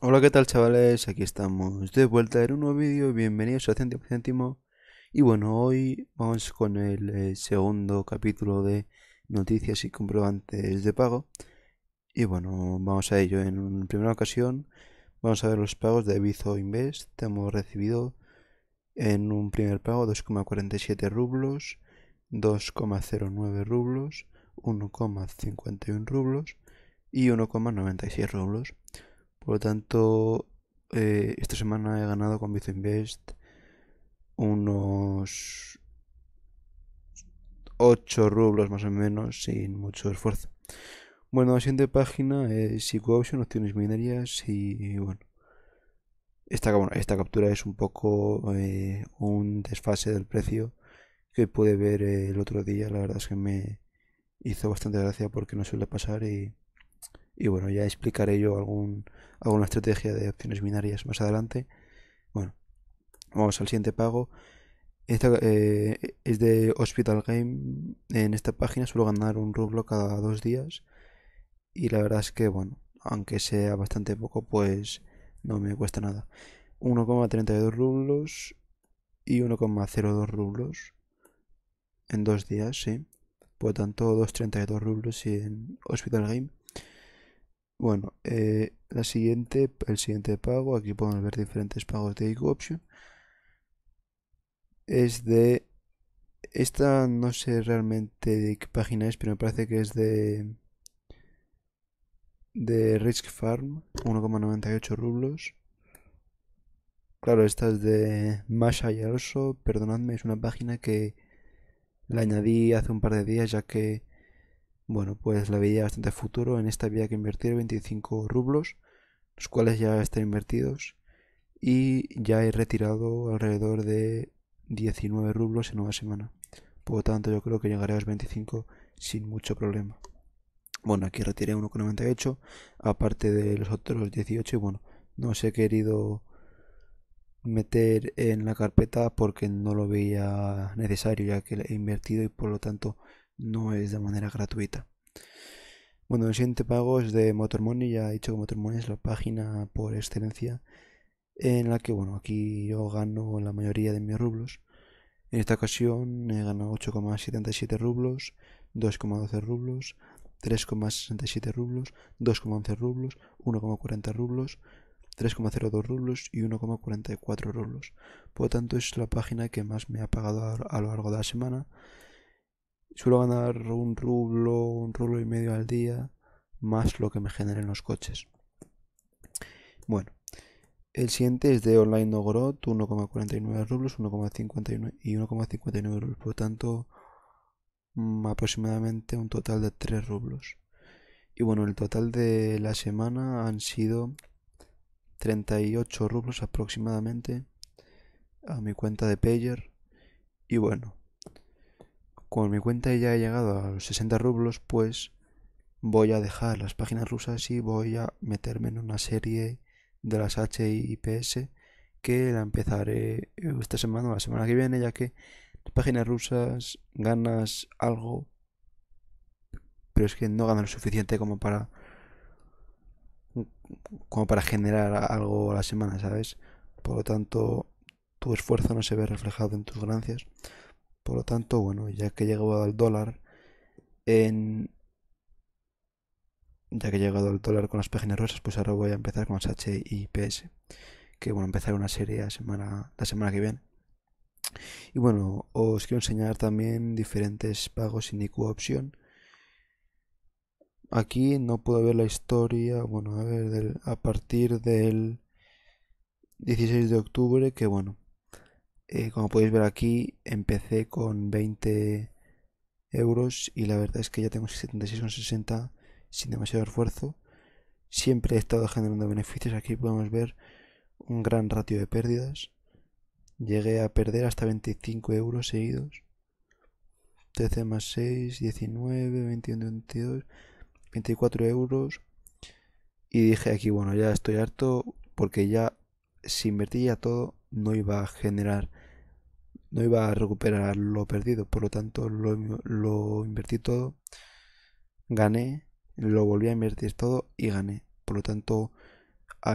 Hola, ¿qué tal chavales? Aquí estamos de vuelta en un nuevo vídeo. Bienvenidos a centro Céntimo. Y bueno, hoy vamos con el eh, segundo capítulo de Noticias y comprobantes de pago. Y bueno, vamos a ello. En primera ocasión vamos a ver los pagos de Bizo Invest. Hemos recibido en un primer pago 2,47 rublos, 2,09 rublos, 1,51 rublos y 1,96 rublos. Por lo tanto, eh, esta semana he ganado con invest unos 8 rublos más o menos sin mucho esfuerzo. Bueno, la siguiente página es option opciones minerías y, bueno. Esta, esta captura es un poco eh, un desfase del precio que pude ver el otro día. La verdad es que me hizo bastante gracia porque no suele pasar y y bueno, ya explicaré yo algún, alguna estrategia de acciones binarias más adelante. Bueno, vamos al siguiente pago. Esta eh, es de Hospital Game. En esta página suelo ganar un rublo cada dos días. Y la verdad es que, bueno, aunque sea bastante poco, pues no me cuesta nada. 1,32 rublos y 1,02 rublos en dos días, sí. Por lo tanto, 2,32 rublos en Hospital Game. Bueno, eh, la siguiente, el siguiente pago, aquí podemos ver diferentes pagos de Eco Option. Es de. Esta no sé realmente de qué página es, pero me parece que es de. De Risk Farm, 1,98 rublos. Claro, esta es de Masha y perdonadme, es una página que la añadí hace un par de días ya que bueno, pues la veía bastante futuro. En esta había que invertir 25 rublos, los cuales ya están invertidos. Y ya he retirado alrededor de 19 rublos en una semana. Por lo tanto, yo creo que llegaré a los 25 sin mucho problema. Bueno, aquí retiré 1,98, aparte de los otros 18. Y bueno, no os he querido meter en la carpeta porque no lo veía necesario, ya que he invertido y por lo tanto no es de manera gratuita. Bueno, el siguiente pago es de Motormoney, Ya he dicho que Motormoney es la página por excelencia en la que, bueno, aquí yo gano la mayoría de mis rublos. En esta ocasión he ganado 8,77 rublos, 2,12 rublos, 3,67 rublos, 2,11 rublos, 1,40 rublos, 3,02 rublos y 1,44 rublos. Por lo tanto, es la página que más me ha pagado a lo largo de la semana suelo ganar un rublo, un rublo y medio al día, más lo que me generen los coches. Bueno, el siguiente es de Online 1,49 rublos, 1,59 y 1,59 rublos, por lo tanto mm, aproximadamente un total de 3 rublos. Y bueno, el total de la semana han sido 38 rublos aproximadamente a mi cuenta de Payer. Y bueno, como mi cuenta ya ha llegado a los 60 rublos, pues voy a dejar las páginas rusas y voy a meterme en una serie de las HIPS que la empezaré eh, esta semana o la semana que viene, ya que las páginas rusas ganas algo, pero es que no ganas lo suficiente como para como para generar algo a la semana, ¿sabes? Por lo tanto, tu esfuerzo no se ve reflejado en tus ganancias. Por lo tanto, bueno, ya que he llegado al dólar en... Ya que he llegado al dólar con las páginas rosas, pues ahora voy a empezar con las HIPS. Que bueno, empezar una serie la semana, la semana que viene. Y bueno, os quiero enseñar también diferentes pagos sin IQ opción. Aquí no puedo ver la historia, bueno, a ver, a partir del 16 de octubre, que bueno, eh, como podéis ver aquí, empecé con 20 euros y la verdad es que ya tengo 76,60 sin demasiado esfuerzo. Siempre he estado generando beneficios. Aquí podemos ver un gran ratio de pérdidas. Llegué a perder hasta 25 euros seguidos. 13 más 6, 19, 21, 22, 24 euros. Y dije aquí, bueno, ya estoy harto porque ya si invertía todo no iba a generar no iba a recuperar lo perdido, por lo tanto lo, invertí todo, gané, lo volví a invertir todo y gané. Por lo tanto,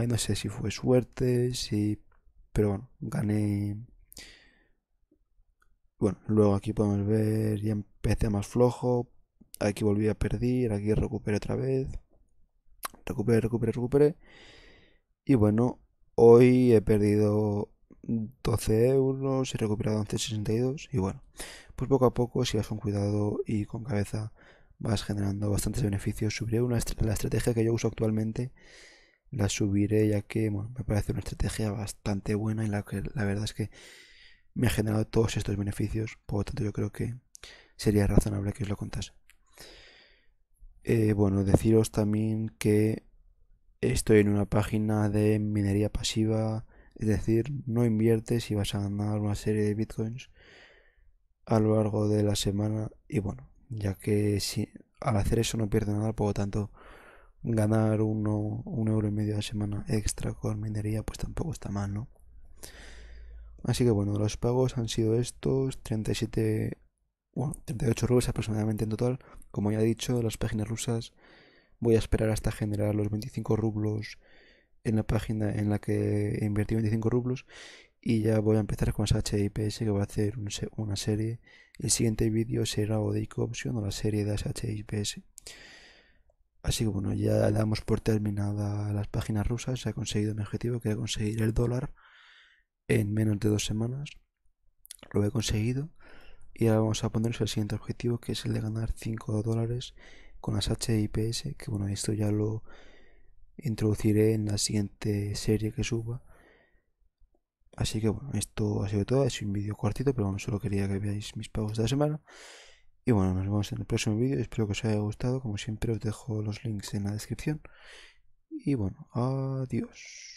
no sé si fue suerte, si... Pero bueno, gané... Bueno, luego aquí podemos ver, ya empecé más flojo, aquí volví a perder, aquí recuperé otra vez, recuperé, recuperé, recuperé. Y bueno, hoy he perdido 12 euros, he recuperado 11,62 y bueno, pues poco a poco, si vas con cuidado y con cabeza, vas generando bastantes beneficios. Subiré una la estrategia que yo uso actualmente, la subiré ya que me parece una estrategia bastante buena y la, que, la verdad es que me ha generado todos estos beneficios, por lo tanto yo creo que sería razonable que os lo contase. Eh, bueno, deciros también que estoy en una página de minería pasiva, es decir, no inviertes y vas a ganar una serie de bitcoins a lo largo de la semana. Y bueno, ya que si, al hacer eso no pierdes nada, por lo tanto, ganar uno, un euro y medio a la semana extra con minería, pues tampoco está mal, ¿no? Así que bueno, los pagos han sido estos, 37, bueno, 38 rubles aproximadamente en total. Como ya he dicho, las páginas rusas voy a esperar hasta generar los 25 rublos en la página en la que invertí 25 rublos y ya voy a empezar con las HIPS que va a hacer una serie. El siguiente vídeo será o de Option o la serie de las HIPS. Así que bueno, ya damos por terminada las páginas rusas. Se ha conseguido mi objetivo que era conseguir el dólar en menos de dos semanas. Lo he conseguido. Y ahora vamos a ponernos el siguiente objetivo que es el de ganar 5 dólares con las HIPS. Que bueno, esto ya lo introduciré en la siguiente serie que suba. Así que bueno, esto ha sido todo. Es un vídeo cortito, pero bueno, solo quería que veáis mis pagos de la semana. Y bueno, nos vemos en el próximo vídeo. Espero que os haya gustado. Como siempre, os dejo los links en la descripción. Y bueno, adiós.